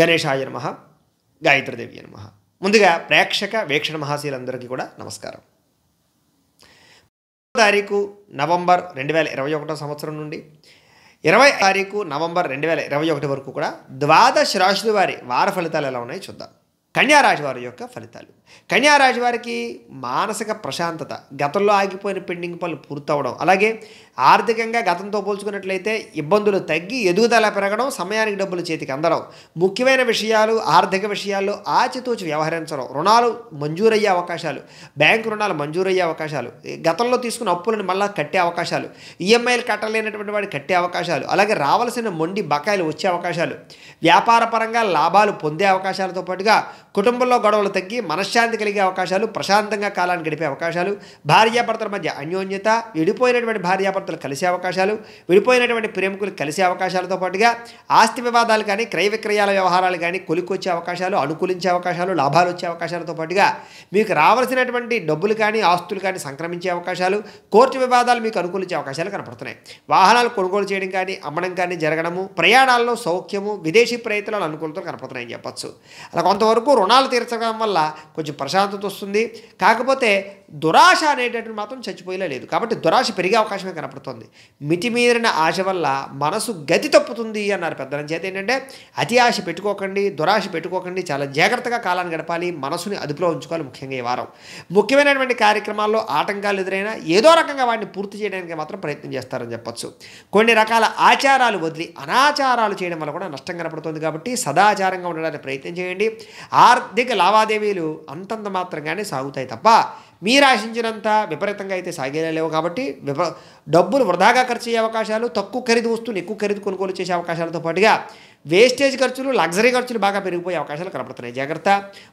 గణేశాయ నమ గాయత్రిదేవి నమ ముందుగా ప్రేక్షక వీక్షణ మహాశీలందరికీ కూడా నమస్కారం తారీఖు నవంబర్ రెండు వేల ఇరవై ఒకటో సంవత్సరం నుండి ఇరవై తారీఖు నవంబర్ రెండు వేల ఇరవై ఒకటి వరకు కూడా ద్వాదశ రాశుల వారి వార ఫలితాలు ఎలా ఉన్నాయో చూద్దాం కన్యారాశి వారి యొక్క ఫలితాలు కన్యారాశి వారికి మానసిక ప్రశాంతత గతంలో ఆగిపోయిన పెండింగ్ పనులు పూర్తవడం అలాగే ఆర్థికంగా గతంతో పోల్చుకున్నట్లయితే ఇబ్బందులు తగ్గి ఎదుగుదల పెరగడం సమయానికి డబ్బులు చేతికి అందడం ముఖ్యమైన విషయాలు ఆర్థిక విషయాల్లో ఆచితూచి వ్యవహరించడం రుణాలు మంజూరయ్యే అవకాశాలు బ్యాంకు రుణాలు మంజూరయ్యే అవకాశాలు గతంలో తీసుకున్న అప్పులను మళ్ళా కట్టే అవకాశాలు ఈఎంఐలు కట్టలేనటువంటి వాడు కట్టే అవకాశాలు అలాగే రావాల్సిన మొండి బకాయిలు వచ్చే అవకాశాలు వ్యాపారపరంగా లాభాలు పొందే అవకాశాలతో పాటుగా కుటుంబంలో గొడవలు తగ్గి మనశ్శాంతి కలిగే అవకాశాలు ప్రశాంతంగా కాలాన్ని గడిపే అవకాశాలు భార్యాభర్తల మధ్య అన్యోన్యత విడిపోయినటువంటి భార్యాభర్తలు కలిసే అవకాశాలు విడిపోయినటువంటి ప్రేమికులు కలిసే అవకాశాలతో పాటుగా ఆస్తి వివాదాలు కానీ క్రయ విక్రయాల వ్యవహారాలు కానీ కొలికొచ్చే అవకాశాలు అనుకూలించే అవకాశాలు లాభాలు వచ్చే అవకాశాలతో పాటుగా మీకు రావాల్సినటువంటి డబ్బులు కానీ ఆస్తులు కానీ సంక్రమించే అవకాశాలు కోర్టు వివాదాలు మీకు అనుకూలించే అవకాశాలు కనపడుతున్నాయి వాహనాలు కొనుగోలు చేయడం కానీ అమ్మడం కానీ జరగడము ప్రయాణాల్లో సౌఖ్యము విదేశీ ప్రయత్నాలు అనుకూలతలు కనపడుతున్నాయని చెప్పచ్చు అలా కొంతవరకు రుణాలు తీర్చడం వల్ల కొంచెం ప్రశాంతత వస్తుంది కాకపోతే దురాశ అనేటటువంటి మాత్రం చచ్చిపోయేలా లేదు కాబట్టి దురాశ పెరిగే అవకాశమే కనపడుతుంది మితిమీరిన ఆశ వల్ల మనసు గతి తప్పుతుంది అన్నారు పెద్దల చేత ఏంటంటే అతి ఆశ పెట్టుకోకండి దురాశ పెట్టుకోకండి చాలా జాగ్రత్తగా కాలాన్ని గడపాలి మనసుని అదుపులో ఉంచుకోవాలి ముఖ్యంగా ఈ వారం ముఖ్యమైనటువంటి కార్యక్రమాల్లో ఆటంకాలు ఎదురైనా ఏదో రకంగా వాటిని పూర్తి చేయడానికి మాత్రం ప్రయత్నం చేస్తారని చెప్పచ్చు కొన్ని రకాల ఆచారాలు వదిలి అనాచారాలు చేయడం వల్ల కూడా నష్టం కనపడుతుంది కాబట్టి సదాచారంగా ఉండడానికి ప్రయత్నం చేయండి ఆ ఆర్థిక లావాదేవీలు అంతంత మాత్రంగానే సాగుతాయి తప్ప మీరు ఆశించినంత విపరీతంగా అయితే సాగేలా లేవు కాబట్టి విప డబ్బులు వృధాగా ఖర్చు అయ్యే అవకాశాలు తక్కువ ఖరీదు వస్తువులు ఎక్కువ ఖరీదు కొనుగోలు చేసే అవకాశాలతో పాటుగా వేస్టేజ్ ఖర్చులు లగ్జరీ ఖర్చులు బాగా పెరిగిపోయే అవకాశాలు కనపడుతున్నాయి జాగ్రత్త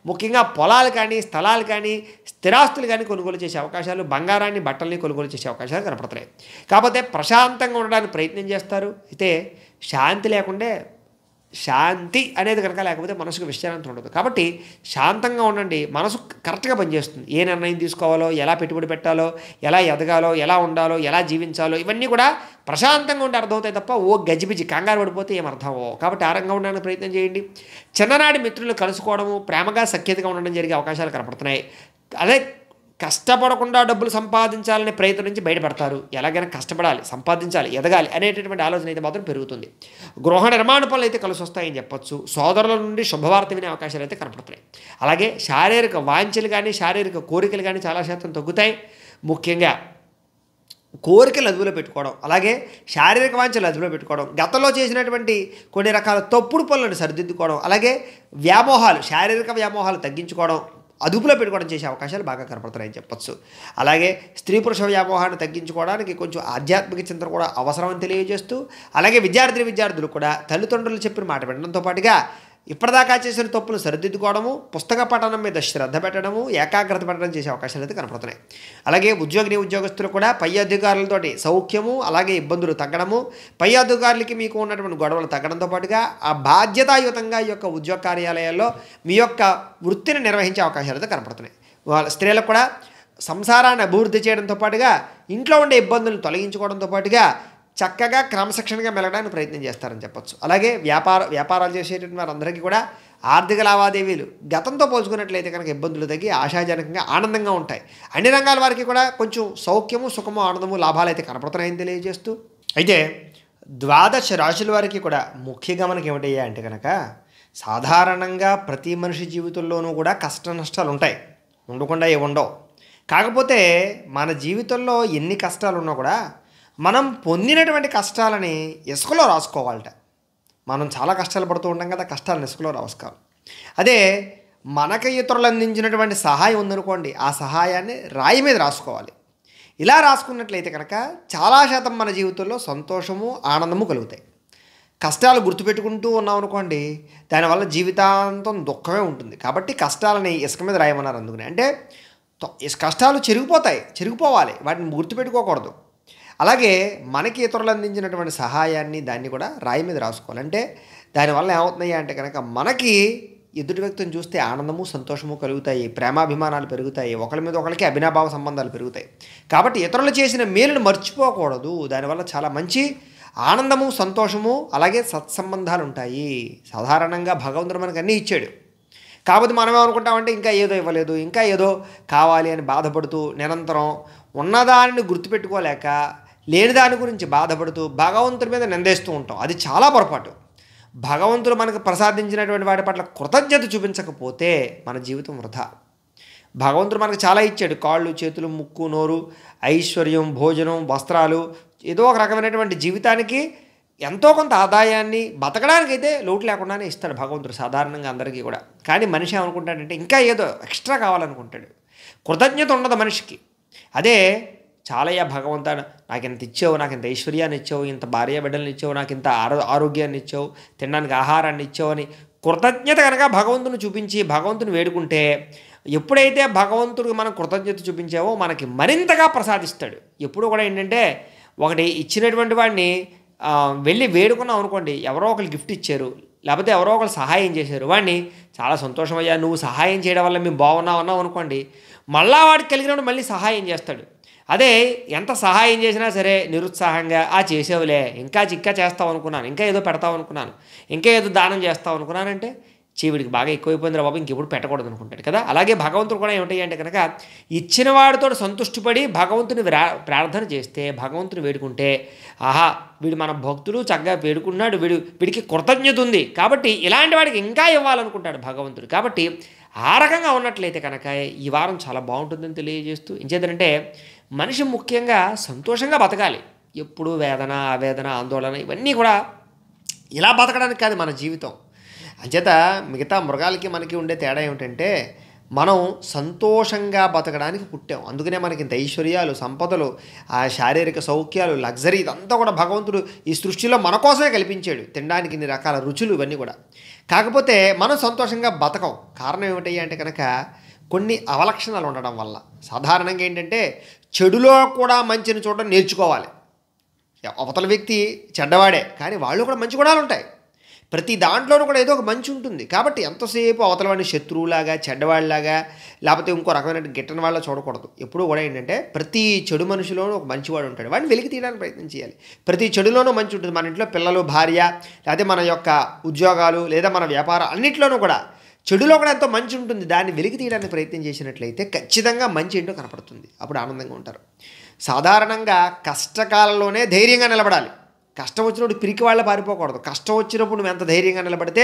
ముఖ్యంగా పొలాలు కానీ స్థలాలు కానీ స్థిరాస్తులు కానీ కొనుగోలు చేసే అవకాశాలు బంగారాన్ని బట్టల్ని కొనుగోలు చేసే అవకాశాలు కనపడుతున్నాయి కాకపోతే ప్రశాంతంగా ఉండడానికి ప్రయత్నం చేస్తారు అయితే శాంతి లేకుండే శాంతి అనేది కనుక లేకపోతే మనసుకు విశ్రాంతి ఉండదు కాబట్టి శాంతంగా ఉండండి మనసు కరెక్ట్గా పనిచేస్తుంది ఏ నిర్ణయం తీసుకోవాలో ఎలా పెట్టుబడి పెట్టాలో ఎలా ఎదగాలో ఎలా ఉండాలో ఎలా జీవించాలో ఇవన్నీ కూడా ప్రశాంతంగా ఉంటే అర్థమవుతాయి తప్ప ఓ గజిబిజి కంగారు పడిపోతే ఏం అర్థం కాబట్టి ఆరంగా ఉండడానికి ప్రయత్నం చేయండి చిన్ననాటి మిత్రులు కలుసుకోవడము ప్రేమగా సఖ్యతగా ఉండడం జరిగే అవకాశాలు కనపడుతున్నాయి అదే కష్టపడకుండా డబ్బులు సంపాదించాలనే ప్రయత్నం నుంచి బయటపడతారు ఎలాగైనా కష్టపడాలి సంపాదించాలి ఎదగాలి అనేటటువంటి ఆలోచన అయితే మాత్రం పెరుగుతుంది గృహ నిర్మాణ పనులు అయితే కలిసి వస్తాయని చెప్పొచ్చు సోదరుల నుండి శుభవార్త వినే అవకాశాలు అయితే కనపడుతున్నాయి అలాగే శారీరక వాంఛలు కానీ శారీరక కోరికలు కానీ చాలా శాతం తగ్గుతాయి ముఖ్యంగా కోరికలు అదుపులో పెట్టుకోవడం అలాగే శారీరక వాంఛలు అదుపులో పెట్టుకోవడం గతంలో చేసినటువంటి కొన్ని రకాల తప్పుడు పనులను సరిదిద్దుకోవడం అలాగే వ్యామోహాలు శారీరక వ్యామోహాలు తగ్గించుకోవడం అదుపులో పెట్టుకోవడం చేసే అవకాశాలు బాగా కనపడుతున్నాయని చెప్పచ్చు అలాగే స్త్రీ పురుష వ్యామోహాన్ని తగ్గించుకోవడానికి కొంచెం ఆధ్యాత్మిక చింతన కూడా అవసరం అని తెలియజేస్తూ అలాగే విద్యార్థి విద్యార్థులు కూడా తల్లిదండ్రులు చెప్పిన మాట వినడంతో పాటుగా ఇప్పటిదాకా చేసిన తప్పులు సరిదిద్దుకోవడము పుస్తక పఠనం మీద శ్రద్ధ పెట్టడము ఏకాగ్రత పెట్టడం చేసే అవకాశాలు అయితే కనపడుతున్నాయి అలాగే ఉద్యోగిని ఉద్యోగస్తులు కూడా పై అధికారులతోటి సౌఖ్యము అలాగే ఇబ్బందులు తగ్గడము పై అధికారులకి మీకు ఉన్నటువంటి గొడవలు తగ్గడంతో పాటుగా ఆ బాధ్యతాయుతంగా ఈ యొక్క ఉద్యోగ కార్యాలయాల్లో మీ యొక్క వృత్తిని నిర్వహించే అవకాశాలు అయితే కనపడుతున్నాయి వాళ్ళ స్త్రీలకు కూడా సంసారాన్ని అభివృద్ధి చేయడంతో పాటుగా ఇంట్లో ఉండే ఇబ్బందులను తొలగించుకోవడంతో పాటుగా చక్కగా క్రమశిక్షణగా మెలగడానికి ప్రయత్నం చేస్తారని చెప్పొచ్చు అలాగే వ్యాపార వ్యాపారాలు చేసేటువంటి వారందరికీ కూడా ఆర్థిక లావాదేవీలు గతంతో పోల్చుకున్నట్లయితే కనుక ఇబ్బందులు తగ్గి ఆశాజనకంగా ఆనందంగా ఉంటాయి అన్ని రంగాల వారికి కూడా కొంచెం సౌఖ్యము సుఖము ఆనందము లాభాలు అయితే కనపడుతున్నాయని తెలియజేస్తూ అయితే ద్వాదశ రాశుల వారికి కూడా ముఖ్యంగా మనకి ఏమిటయ్యా అంటే కనుక సాధారణంగా ప్రతి మనిషి జీవితంలోనూ కూడా కష్ట నష్టాలు ఉంటాయి ఉండకుండా ఉండవు కాకపోతే మన జీవితంలో ఎన్ని కష్టాలు ఉన్నా కూడా మనం పొందినటువంటి కష్టాలని ఇసుకలో రాసుకోవాలట మనం చాలా కష్టాలు పడుతూ ఉంటాం కదా కష్టాలను ఇసుకలో రాసుకోవాలి అదే మనకి ఇతరులు అందించినటువంటి సహాయం ఉందనుకోండి ఆ సహాయాన్ని రాయి మీద రాసుకోవాలి ఇలా రాసుకున్నట్లయితే కనుక చాలా శాతం మన జీవితంలో సంతోషము ఆనందము కలుగుతాయి కష్టాలు గుర్తుపెట్టుకుంటూ ఉన్నాం అనుకోండి దానివల్ల జీవితాంతం దుఃఖమే ఉంటుంది కాబట్టి కష్టాలని ఇసుక మీద రాయమన్నారు అందుకని అంటే కష్టాలు చెరిగిపోతాయి చెరిగిపోవాలి వాటిని గుర్తుపెట్టుకోకూడదు అలాగే మనకి ఇతరులు అందించినటువంటి సహాయాన్ని దాన్ని కూడా రాయి మీద రాసుకోవాలి అంటే దానివల్ల ఏమవుతున్నాయి అంటే కనుక మనకి ఎదుటి వ్యక్తిని చూస్తే ఆనందము సంతోషము కలుగుతాయి ప్రేమాభిమానాలు పెరుగుతాయి ఒకరి మీద ఒకరికి అభినాభావ సంబంధాలు పెరుగుతాయి కాబట్టి ఇతరులు చేసిన మేలును మర్చిపోకూడదు దానివల్ల చాలా మంచి ఆనందము సంతోషము అలాగే సత్సంబంధాలు ఉంటాయి సాధారణంగా భగవంతుడు మనకు అన్నీ ఇచ్చాడు కాకపోతే మనం ఏమనుకుంటామంటే ఇంకా ఏదో ఇవ్వలేదు ఇంకా ఏదో కావాలి అని బాధపడుతూ నిరంతరం ఉన్నదానిని గుర్తుపెట్టుకోలేక లేని దాని గురించి బాధపడుతూ భగవంతుడి మీద నిందేస్తూ ఉంటాం అది చాలా పొరపాటు భగవంతుడు మనకు ప్రసాదించినటువంటి వాటి పట్ల కృతజ్ఞత చూపించకపోతే మన జీవితం వృధా భగవంతుడు మనకు చాలా ఇచ్చాడు కాళ్ళు చేతులు ముక్కు నోరు ఐశ్వర్యం భోజనం వస్త్రాలు ఏదో ఒక రకమైనటువంటి జీవితానికి ఎంతో కొంత ఆదాయాన్ని బతకడానికైతే లోటు లేకుండానే ఇస్తాడు భగవంతుడు సాధారణంగా అందరికీ కూడా కానీ మనిషి ఏమనుకుంటాడంటే ఇంకా ఏదో ఎక్స్ట్రా కావాలనుకుంటాడు కృతజ్ఞత ఉండదు మనిషికి అదే చాలయ్యా భగవంత నాకు ఇంత ఇచ్చావు నాకు ఇంత ఐశ్వర్యాన్ని ఇచ్చావు ఇంత భార్య బిడ్డలను ఇచ్చావు నాకు ఇంత ఆరో ఆరోగ్యాన్ని ఇచ్చావు తినడానికి ఆహారాన్ని ఇచ్చావు అని కృతజ్ఞత కనుక భగవంతుని చూపించి భగవంతుని వేడుకుంటే ఎప్పుడైతే భగవంతుడికి మనం కృతజ్ఞత చూపించావో మనకి మరింతగా ప్రసాదిస్తాడు ఎప్పుడు కూడా ఏంటంటే ఒకటి ఇచ్చినటువంటి వాడిని వెళ్ళి వేడుకున్నాం అనుకోండి ఎవరో ఒకరు గిఫ్ట్ ఇచ్చారు లేకపోతే ఎవరో ఒకరు సహాయం చేశారు వాడిని చాలా సంతోషమయ్యా నువ్వు సహాయం చేయడం వల్ల మేము బాగున్నావు అన్నావు అనుకోండి మళ్ళా వాడికి కలిగినప్పుడు మళ్ళీ సహాయం చేస్తాడు అదే ఎంత సహాయం చేసినా సరే నిరుత్సాహంగా ఆ చేసేవులే ఇంకా చిక్కా చేస్తావు అనుకున్నాను ఇంకా ఏదో పెడతావు అనుకున్నాను ఇంకా ఏదో దానం చేస్తావు అనుకున్నానంటే చీవిడికి బాగా ఎక్కువైపోయింది రా బాబు ఇంకెప్పుడు పెట్టకూడదు అనుకుంటాడు కదా అలాగే భగవంతుడు కూడా ఏమిటంటే కనుక ఇచ్చిన వాడితో సంతుష్టిపడి భగవంతుని ప్రార్థన చేస్తే భగవంతుని వేడుకుంటే ఆహా వీడు మన భక్తులు చక్కగా వేడుకున్నాడు వీడు వీడికి కృతజ్ఞత ఉంది కాబట్టి ఇలాంటి వాడికి ఇంకా ఇవ్వాలనుకుంటాడు భగవంతుడు కాబట్టి ఆ రకంగా ఉన్నట్లయితే కనుక ఈ వారం చాలా బాగుంటుందని తెలియజేస్తూ ఇంచేదంటే మనిషి ముఖ్యంగా సంతోషంగా బతకాలి ఎప్పుడు వేదన ఆవేదన ఆందోళన ఇవన్నీ కూడా ఇలా బతకడానికి కాదు మన జీవితం అంచేత మిగతా మృగాలకి మనకి ఉండే తేడా ఏమిటంటే మనం సంతోషంగా బతకడానికి పుట్టాం అందుకనే మనకి ఇంత ఐశ్వర్యాలు సంపదలు ఆ శారీరక సౌఖ్యాలు లగ్జరీ ఇదంతా కూడా భగవంతుడు ఈ సృష్టిలో మన కోసమే కల్పించాడు తినడానికి ఇన్ని రకాల రుచులు ఇవన్నీ కూడా కాకపోతే మనం సంతోషంగా బతకం కారణం ఏమిటయ్యా అంటే కనుక కొన్ని అవలక్షణాలు ఉండడం వల్ల సాధారణంగా ఏంటంటే చెడులో కూడా మంచిని చూడడం నేర్చుకోవాలి అవతల వ్యక్తి చెడ్డవాడే కానీ వాళ్ళు కూడా మంచి గుణాలు ఉంటాయి ప్రతి దాంట్లోనూ కూడా ఏదో ఒక మంచి ఉంటుంది కాబట్టి ఎంతసేపు అవతల వాడిని శత్రువులాగా చెడ్డవాళ్ళలాగా లేకపోతే ఇంకో రకమైన గిట్టని వాళ్ళ చూడకూడదు ఎప్పుడూ కూడా ఏంటంటే ప్రతి చెడు మనుషులోనూ ఒక మంచివాడు ఉంటాడు వాడిని వెలికి తీయడానికి ప్రయత్నం చేయాలి ప్రతి చెడులోనూ మంచి ఉంటుంది మన ఇంట్లో పిల్లలు భార్య లేకపోతే మన యొక్క ఉద్యోగాలు లేదా మన వ్యాపారం అన్నింటిలోనూ కూడా చెడులో కూడా ఎంతో మంచి ఉంటుంది దాన్ని వెలికి తీయడానికి ప్రయత్నం చేసినట్లయితే ఖచ్చితంగా మంచి ఏంటో కనపడుతుంది అప్పుడు ఆనందంగా ఉంటారు సాధారణంగా కష్టకాలంలోనే ధైర్యంగా నిలబడాలి కష్టం వచ్చినప్పుడు పిరికి వాళ్ళ పారిపోకూడదు కష్టం వచ్చినప్పుడు నువ్వు ఎంత ధైర్యంగా నిలబడితే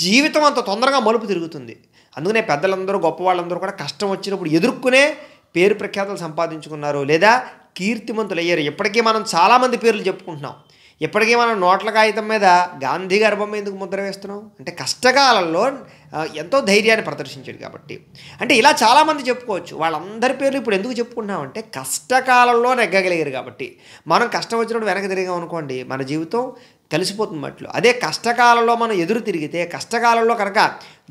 జీవితం అంత తొందరగా మలుపు తిరుగుతుంది అందుకనే పెద్దలందరూ గొప్ప వాళ్ళందరూ కూడా కష్టం వచ్చినప్పుడు ఎదుర్కొనే పేరు ప్రఖ్యాతలు సంపాదించుకున్నారు లేదా కీర్తిమంతులు అయ్యారు ఇప్పటికీ మనం చాలామంది పేర్లు చెప్పుకుంటున్నాం ఇప్పటికీ మనం నోట్ల కాగితం మీద గాంధీ గర్భం ఎందుకు ముద్ర వేస్తున్నాం అంటే కష్టకాలంలో ఎంతో ధైర్యాన్ని ప్రదర్శించాడు కాబట్టి అంటే ఇలా చాలామంది చెప్పుకోవచ్చు వాళ్ళందరి పేర్లు ఇప్పుడు ఎందుకు చెప్పుకుంటున్నామంటే కష్టకాలంలో నెగ్గగలిగారు కాబట్టి మనం కష్టం వచ్చినప్పుడు వెనక తిరిగాం అనుకోండి మన జీవితం కలిసిపోతుంది మట్లు అదే కష్టకాలంలో మనం ఎదురు తిరిగితే కష్టకాలంలో కనుక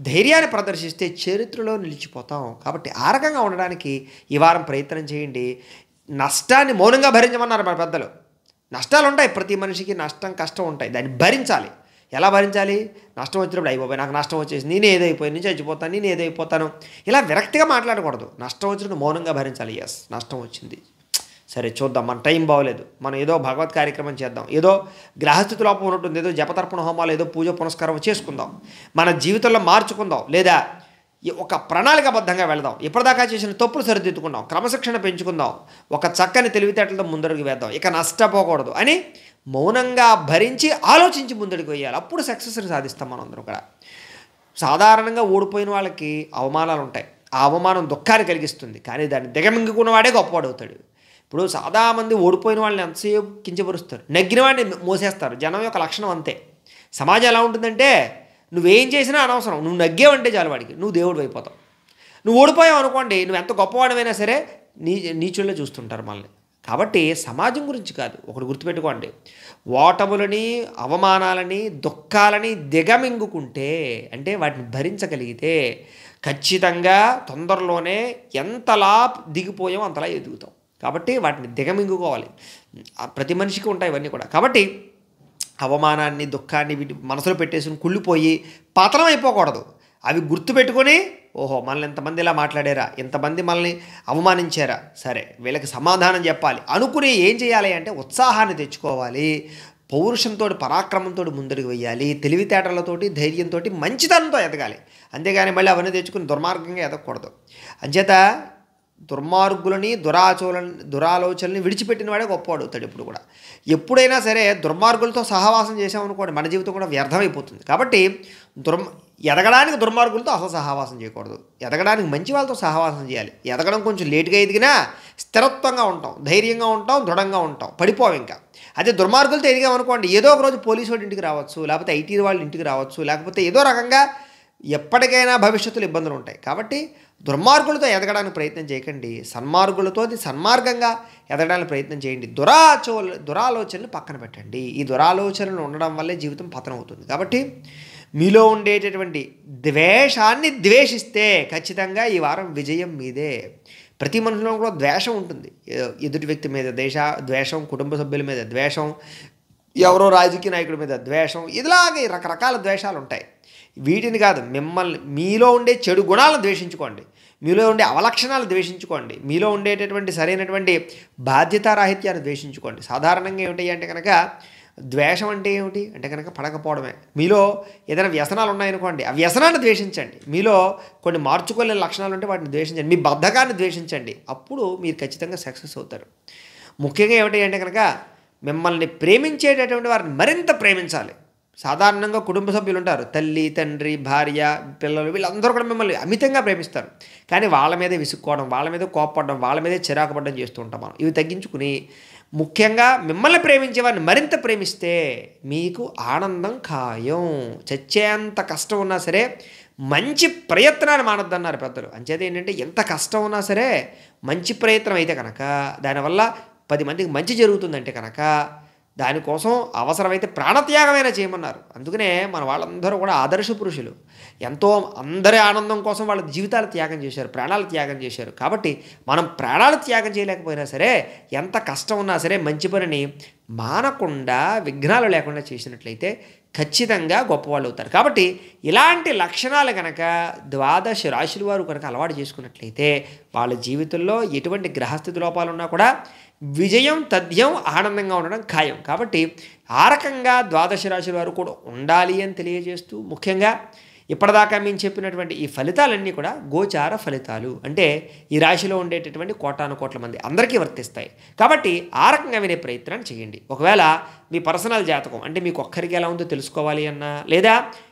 ధైర్యాన్ని ప్రదర్శిస్తే చరిత్రలో నిలిచిపోతాం కాబట్టి ఆ రకంగా ఉండడానికి ఈ వారం ప్రయత్నం చేయండి నష్టాన్ని మౌనంగా భరించమన్నారు మన పెద్దలు నష్టాలు ఉంటాయి ప్రతి మనిషికి నష్టం కష్టం ఉంటాయి దాన్ని భరించాలి ఎలా భరించాలి నష్టం వచ్చినప్పుడు అయిపోయి నాకు నష్టం వచ్చేసి నేను ఏదైపోయి నుంచి చచ్చిపోతాను నేను ఏదైపోతాను ఇలా విరక్తిగా మాట్లాడకూడదు నష్టం వచ్చినప్పుడు మౌనంగా భరించాలి ఎస్ నష్టం వచ్చింది సరే చూద్దాం మన టైం బాగోలేదు మనం ఏదో భగవత్ కార్యక్రమం చేద్దాం ఏదో గ్రహస్థితి లోపం ఉన్నట్టుంది ఏదో జపతర్పణ హోమాలు ఏదో పూజ పునస్కారం చేసుకుందాం మన జీవితంలో మార్చుకుందాం లేదా ఒక ప్రణాళికబద్ధంగా వెళదాం ఇప్పటిదాకా చేసిన తప్పులు సరిదిద్దుకుందాం క్రమశిక్షణ పెంచుకుందాం ఒక చక్కని తెలివితేటలతో ముందడుగు వేద్దాం ఇక నష్టపోకూడదు అని మౌనంగా భరించి ఆలోచించి ముందడుగు వేయాలి అప్పుడు సక్సెస్ని సాధిస్తాం మనందరం కూడా సాధారణంగా ఓడిపోయిన వాళ్ళకి అవమానాలు ఉంటాయి ఆ అవమానం దుఃఖాన్ని కలిగిస్తుంది కానీ దాన్ని దిగమింగుకున్న దిగమింగుకున్నవాడే గొప్పవాడవుతాడు ఇప్పుడు సాదా మంది ఓడిపోయిన వాళ్ళని ఎంతసేపు కించపరుస్తారు నగ్గిన వాడిని మోసేస్తారు జనం యొక్క లక్షణం అంతే సమాజం ఎలా ఉంటుందంటే నువ్వేం చేసినా అనవసరం నువ్వు నగ్గేవంటే చాలు వాడికి నువ్వు దేవుడు అయిపోతావు నువ్వు ఓడిపోయావు అనుకోండి నువ్వు ఎంత గొప్పవాడమైనా సరే నీ నీచుల్లో చూస్తుంటారు మనల్ని కాబట్టి సమాజం గురించి కాదు ఒకటి గుర్తుపెట్టుకోండి ఓటములని అవమానాలని దుఃఖాలని దిగమింగుకుంటే అంటే వాటిని భరించగలిగితే ఖచ్చితంగా తొందరలోనే ఎంతలా దిగిపోయామో అంతలా ఎదుగుతాం కాబట్టి వాటిని దిగమింగుకోవాలి ప్రతి మనిషికి ఉంటాయి ఇవన్నీ కూడా కాబట్టి అవమానాన్ని దుఃఖాన్ని వీటి మనసులో పెట్టేసుకుని కుళ్ళిపోయి పాతలం అయిపోకూడదు అవి గుర్తుపెట్టుకొని ఓహో మనల్ని ఎంతమంది ఇలా మాట్లాడారా ఇంతమంది మనల్ని అవమానించారా సరే వీళ్ళకి సమాధానం చెప్పాలి అనుకుని ఏం చేయాలి అంటే ఉత్సాహాన్ని తెచ్చుకోవాలి పౌరుషంతో పరాక్రమంతో ముందడుగు వేయాలి తెలివితేటలతోటి ధైర్యంతో మంచితనంతో ఎదగాలి అంతేగాని మళ్ళీ అవన్నీ తెచ్చుకుని దుర్మార్గంగా ఎదగకూడదు అంచేత దుర్మార్గులని దురాచోల దురాలోచనని విడిచిపెట్టిన వాడే గొప్పవాడు అవుతాడు ఇప్పుడు కూడా ఎప్పుడైనా సరే దుర్మార్గులతో సహవాసం చేసామనుకోండి మన జీవితం కూడా వ్యర్థమైపోతుంది కాబట్టి దుర్మ ఎదగడానికి దుర్మార్గులతో అసలు సహవాసం చేయకూడదు ఎదగడానికి మంచి వాళ్ళతో సహవాసం చేయాలి ఎదగడం కొంచెం లేటుగా ఎదిగినా స్థిరత్వంగా ఉంటాం ధైర్యంగా ఉంటాం దృఢంగా ఉంటాం పడిపోవు ఇంకా అదే దుర్మార్గులతో ఎదిగామనుకోండి ఏదో ఒక రోజు పోలీసు వాడి ఇంటికి రావచ్చు లేకపోతే ఐటీ వాళ్ళ ఇంటికి రావచ్చు లేకపోతే ఏదో రకంగా ఎప్పటికైనా భవిష్యత్తులో ఇబ్బందులు ఉంటాయి కాబట్టి దుర్మార్గులతో ఎదగడానికి ప్రయత్నం చేయకండి సన్మార్గులతో సన్మార్గంగా ఎదగడానికి ప్రయత్నం చేయండి దురాచో దురాలోచనలు పక్కన పెట్టండి ఈ దురాలోచనలు ఉండడం వల్లే జీవితం పతనం అవుతుంది కాబట్టి మీలో ఉండేటటువంటి ద్వేషాన్ని ద్వేషిస్తే ఖచ్చితంగా ఈ వారం విజయం మీదే ప్రతి మనుషులో కూడా ద్వేషం ఉంటుంది ఎదుటి వ్యక్తి మీద దేశ ద్వేషం కుటుంబ సభ్యుల మీద ద్వేషం ఎవరో రాజకీయ నాయకుడి మీద ద్వేషం ఇలాగే రకరకాల ద్వేషాలు ఉంటాయి వీటిని కాదు మిమ్మల్ని మీలో ఉండే చెడు గుణాలను ద్వేషించుకోండి మీలో ఉండే అవలక్షణాలు ద్వేషించుకోండి మీలో ఉండేటటువంటి సరైనటువంటి రాహిత్యాన్ని ద్వేషించుకోండి సాధారణంగా ఏమిటి అంటే కనుక ద్వేషం అంటే ఏమిటి అంటే కనుక పడకపోవడమే మీలో ఏదైనా వ్యసనాలు ఉన్నాయనుకోండి ఆ వ్యసనాన్ని ద్వేషించండి మీలో కొన్ని మార్చుకోలేని లక్షణాలు ఉంటే వాటిని ద్వేషించండి మీ బద్ధకాన్ని ద్వేషించండి అప్పుడు మీరు ఖచ్చితంగా సక్సెస్ అవుతారు ముఖ్యంగా ఏమిటి అంటే కనుక మిమ్మల్ని ప్రేమించేటటువంటి వారిని మరింత ప్రేమించాలి సాధారణంగా కుటుంబ సభ్యులు ఉంటారు తల్లి తండ్రి భార్య పిల్లలు వీళ్ళందరూ కూడా మిమ్మల్ని అమితంగా ప్రేమిస్తారు కానీ వాళ్ళ మీదే విసుక్కోవడం వాళ్ళ మీద కోపడడం వాళ్ళ మీదే చిరాకు పడడం చేస్తూ ఉంటాం మనం ఇవి తగ్గించుకుని ముఖ్యంగా మిమ్మల్ని ప్రేమించే వారిని మరింత ప్రేమిస్తే మీకు ఆనందం ఖాయం చచ్చేంత కష్టం ఉన్నా సరే మంచి ప్రయత్నాన్ని మానద్దన్నారు పెద్దలు అంచేది ఏంటంటే ఎంత కష్టం ఉన్నా సరే మంచి ప్రయత్నం అయితే కనుక దానివల్ల పది మందికి మంచి జరుగుతుందంటే కనుక దానికోసం అవసరమైతే ప్రాణత్యాగమైన చేయమన్నారు అందుకనే మన వాళ్ళందరూ కూడా ఆదర్శ పురుషులు ఎంతో అందరి ఆనందం కోసం వాళ్ళ జీవితాలు త్యాగం చేశారు ప్రాణాలు త్యాగం చేశారు కాబట్టి మనం ప్రాణాలు త్యాగం చేయలేకపోయినా సరే ఎంత కష్టం ఉన్నా సరే మంచి పనిని మానకుండా విఘ్నాలు లేకుండా చేసినట్లయితే ఖచ్చితంగా గొప్పవాళ్ళు అవుతారు కాబట్టి ఇలాంటి లక్షణాలు కనుక ద్వాదశ రాశుల వారు కనుక అలవాటు చేసుకున్నట్లయితే వాళ్ళ జీవితంలో ఎటువంటి గ్రహస్థితి లోపాలున్నా కూడా విజయం తథ్యం ఆనందంగా ఉండడం ఖాయం కాబట్టి ఆ రకంగా ద్వాదశ రాశుల వారు కూడా ఉండాలి అని తెలియజేస్తూ ముఖ్యంగా ఇప్పటిదాకా మేము చెప్పినటువంటి ఈ ఫలితాలన్నీ కూడా గోచార ఫలితాలు అంటే ఈ రాశిలో ఉండేటటువంటి కోటాను కోట్ల మంది అందరికీ వర్తిస్తాయి కాబట్టి ఆ రకంగా వినే ప్రయత్నాన్ని చేయండి ఒకవేళ మీ పర్సనల్ జాతకం అంటే మీకు ఒక్కరికి ఎలా ఉందో తెలుసుకోవాలి అన్నా లేదా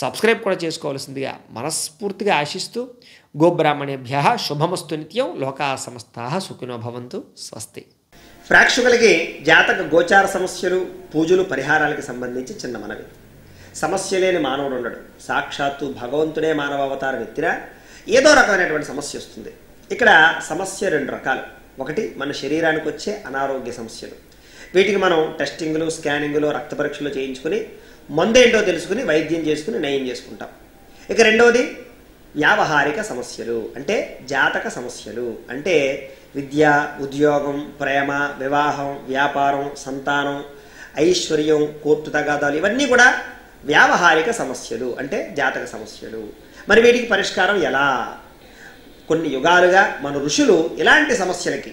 సబ్స్క్రైబ్ కూడా చేసుకోవాల్సిందిగా మనస్ఫూర్తిగా ఆశిస్తూ గోబ్రాహ్మణేభ్య శుభమస్తు నిత్యం లోకా సమస్త సుఖినో భవంతు స్వస్తి ప్రేక్షకులకి జాతక గోచార సమస్యలు పూజలు పరిహారాలకు సంబంధించి చిన్న మనవి సమస్య లేని మానవుడు ఉండడు సాక్షాత్తు భగవంతుడే మానవ అవతార ఎత్తినా ఏదో రకమైనటువంటి సమస్య వస్తుంది ఇక్కడ సమస్య రెండు రకాలు ఒకటి మన శరీరానికి వచ్చే అనారోగ్య సమస్యలు వీటికి మనం టెస్టింగ్లు స్కానింగ్లు రక్త పరీక్షలు చేయించుకుని మందు ఏంటో తెలుసుకుని వైద్యం చేసుకుని నయం చేసుకుంటాం ఇక రెండవది వ్యావహారిక సమస్యలు అంటే జాతక సమస్యలు అంటే విద్య ఉద్యోగం ప్రేమ వివాహం వ్యాపారం సంతానం ఐశ్వర్యం కోర్టు తగాదాలు ఇవన్నీ కూడా వ్యావహారిక సమస్యలు అంటే జాతక సమస్యలు మరి వీటికి పరిష్కారం ఎలా కొన్ని యుగాలుగా మన ఋషులు ఇలాంటి సమస్యలకి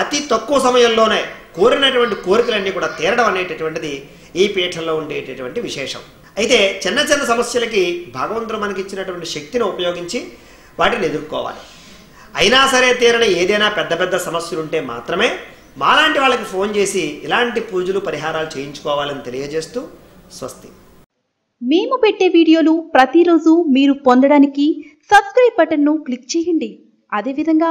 అతి తక్కువ సమయంలోనే కోరినటువంటి కోరికలన్నీ కూడా తీరడం అనేటటువంటిది ఈ పీఠంలో ఉండేటటువంటి విశేషం అయితే చిన్న చిన్న సమస్యలకి భగవంతుడు మనకి ఇచ్చినటువంటి శక్తిని ఉపయోగించి వాటిని ఎదుర్కోవాలి అయినా సరే తీరని ఏదైనా పెద్ద పెద్ద సమస్యలు ఉంటే మాత్రమే మాలాంటి వాళ్ళకి ఫోన్ చేసి ఇలాంటి పూజలు పరిహారాలు చేయించుకోవాలని తెలియజేస్తూ స్వస్తి మేము పెట్టే వీడియోలు ప్రతిరోజు మీరు పొందడానికి సబ్స్క్రైబ్ బటన్ను క్లిక్ చేయండి అదేవిధంగా